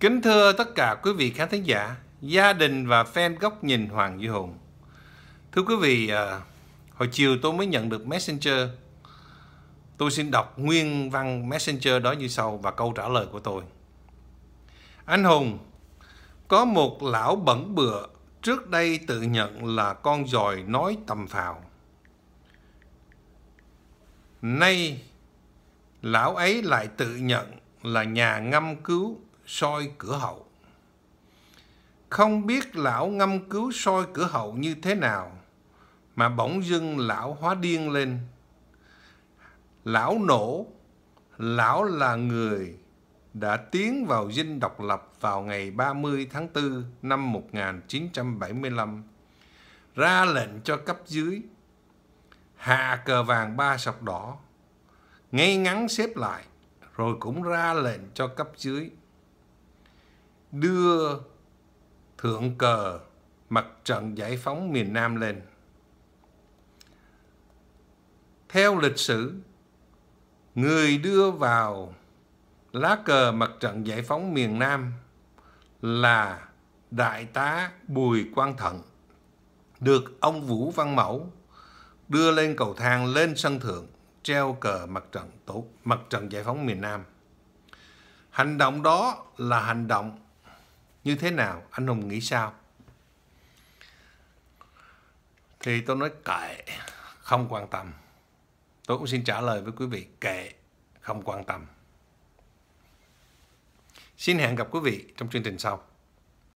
Kính thưa tất cả quý vị khán thính giả, gia đình và fan góc nhìn Hoàng Duy Hùng. Thưa quý vị, à, hồi chiều tôi mới nhận được Messenger. Tôi xin đọc nguyên văn Messenger đó như sau và câu trả lời của tôi. Anh Hùng, có một lão bẩn bựa trước đây tự nhận là con dòi nói tầm phào. Nay, lão ấy lại tự nhận là nhà ngâm cứu soi cửa hậu. Không biết lão ngâm cứu soi cửa hậu như thế nào mà bỗng dưng lão hóa điên lên. Lão nổ, lão là người đã tiến vào dinh độc lập vào ngày 30 tháng 4 năm 1975, ra lệnh cho cấp dưới hạ cờ vàng ba sọc đỏ, ngay ngắn xếp lại, rồi cũng ra lệnh cho cấp dưới đưa thượng cờ mặt trận giải phóng miền Nam lên. Theo lịch sử, người đưa vào lá cờ mặt trận giải phóng miền Nam là Đại tá Bùi Quang Thận, được ông Vũ Văn Mẫu đưa lên cầu thang lên sân thượng treo cờ mặt trận tổ mặt trận giải phóng miền Nam. Hành động đó là hành động như thế nào anh hùng nghĩ sao thì tôi nói kệ không quan tâm tôi cũng xin trả lời với quý vị kệ không quan tâm xin hẹn gặp quý vị trong chương trình sau